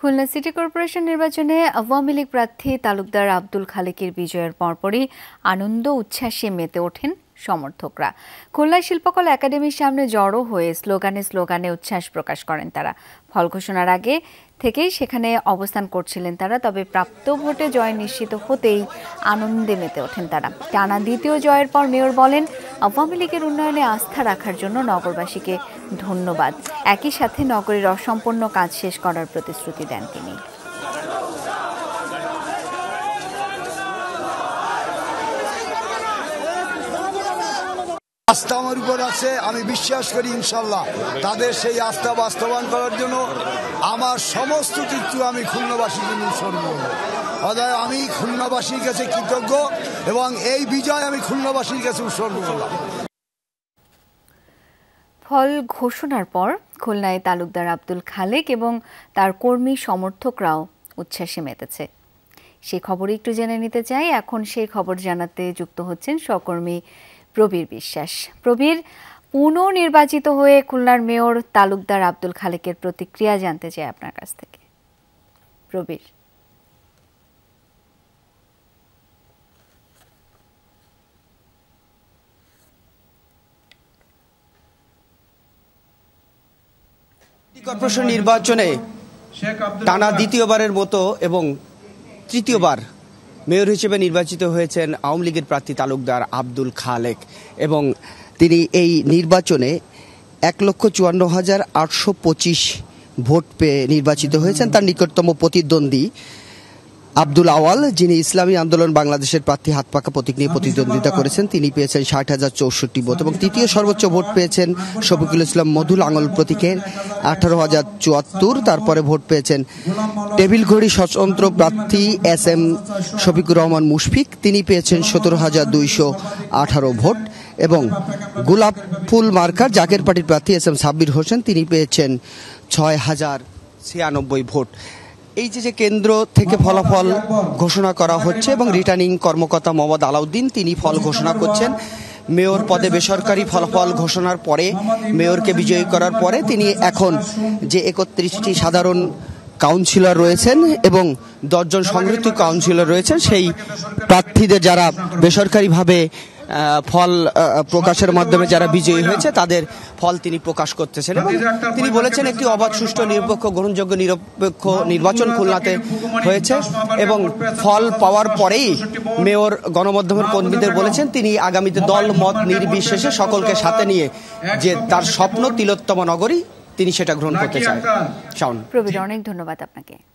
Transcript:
Khulna city corporation নির্বাচনে আওয়ামী লীগ প্রার্থী তালুকদার আব্দুল খালেকের বিজয়ের পরপরই আনন্দ উচ্ছ্বাসে মেতে ওঠেন সমর্থকরা খুলনা শিল্পকলা একাডেমির সামনে জড়ো হয়ে স্লোগানে স্লোগানে উচ্ছ্বাস প্রকাশ করেন তারা ফল ঘোষণার আগে থেকেই সেখানে অবস্থান করছিলেন তারা তবে প্রাপ্ত ভোটে জয় নিশ্চিত হতেই আনন্দে মেতে ওঠেন তারা টানা দ্বিতীয় জয়ের পর মেয়র বলেন আওয়ামী লীগের উন্নয়নে আস্থা রাখার জন্য নগরবাসীকে ধন্যবাদ একই সাথে নগরীর অসম্পূর্ণ কাজ শেষ করার প্রতিশ্রুতি দেন তিনি আস্থা আমার উপর আছে আমি বিশ্বাস করি ইনশাল্লাহ তাদের সেই আস্থা বাস্তবায়ন করার জন্য আমার সমস্ত কিছু আমি খুলনাবাসীর জন্য উৎসর্গ অতএব আমি খুলনাবাসীর কাছে কৃতজ্ঞ এবং এই বিজয় আমি খুলনাবাসীর কাছে উৎসর্গ করলাম ফল ঘোষণার পর খুলনায় তালুকদার আব্দুল খালেক এবং তার কর্মী সমর্থকরাও উচ্ছ্বাসে মেতেছে সে খবর একটু জেনে নিতে চাই এখন সেই খবর জানাতে যুক্ত হচ্ছেন সহকর্মী প্রবীর বিশ্বাস প্রবীর পুনর্নির্বাচিত হয়ে খুলনার মেয়র তালুকদার আব্দুল খালেকের প্রতিক্রিয়া জানতে চাই আপনার কাছ থেকে প্রবীর কর্পোরেশন নির্বাচনে টানা দ্বিতীয়বারের মতো এবং তৃতীয়বার মেয়র হিসেবে নির্বাচিত হয়েছেন আওয়ামী লীগের প্রার্থী তালুকদার আব্দুল খালেক এবং তিনি এই নির্বাচনে এক লক্ষ চুয়ান্ন হাজার আটশো পঁচিশ ভোট পেয়ে নির্বাচিত হয়েছেন তার নিকটতম প্রতিদ্বন্দ্বী আব্দুল আওয়াল যিনি ইসলামী আন্দোলন বাংলাদেশের প্রার্থী হাত পাকা প্রতীক নিয়ে প্রতিদ্বন্দ্বিতা করেছেন তিনি পেয়েছেন ষাট হাজার চৌষট্টি ভোট এবং তৃতীয় সর্বোচ্চ ভোট পেয়েছেন শফিকুল ইসলাম মধুল আঙুল প্রতীকের আঠারো হাজার চুয়াত্তর তারপরে ভোট পেয়েছেন টেবিল ঘড়ি স্বতন্ত্র প্রার্থী এস এম শফিকুর রহমান মুশফিক তিনি পেয়েছেন সতেরো হাজার দুইশো আঠারো ভোট এবং গোলাপ ফুল মার্কার জাকের পার্টির প্রার্থী এস এম সাব্বির হোসেন তিনি পেয়েছেন ছয় হাজার ছিয়ানব্বই ভোট এই যে যে কেন্দ্র থেকে ফলাফল ঘোষণা করা হচ্ছে এবং রিটার্নিং কর্মকর্তা মোহাম্মদ আলাউদ্দিন তিনি ফল ঘোষণা করছেন মেয়র পদে বেসরকারি ফলাফল ঘোষণার পরে মেয়রকে বিজয়ী করার পরে তিনি এখন যে একত্রিশটি সাধারণ কাউন্সিলর রয়েছেন এবং দশজন সমৃদ্ধ কাউন্সিলর রয়েছেন সেই প্রার্থীদের যারা বেসরকারিভাবে ফল প্রকাশের মাধ্যমে যারা বিজয়ী হয়েছে তাদের ফল তিনি প্রকাশ করতেছেন এবং তিনি বলেছেন একটি অবাধ সুষ্ঠু নিরপেক্ষ গ্রহণযোগ্য নিরপেক্ষ নির্বাচন খুলনাতে হয়েছে এবং ফল পাওয়ার পরেই মেয়র গণমাধ্যমের কর্মীদের বলেছেন তিনি আগামীতে দল মত নির্বিশেষে সকলকে সাথে নিয়ে যে তার স্বপ্ন তিলোত্তমা নগরী তিনি সেটা গ্রহণ করতে চান প্রবীর অনেক ধন্যবাদ আপনাকে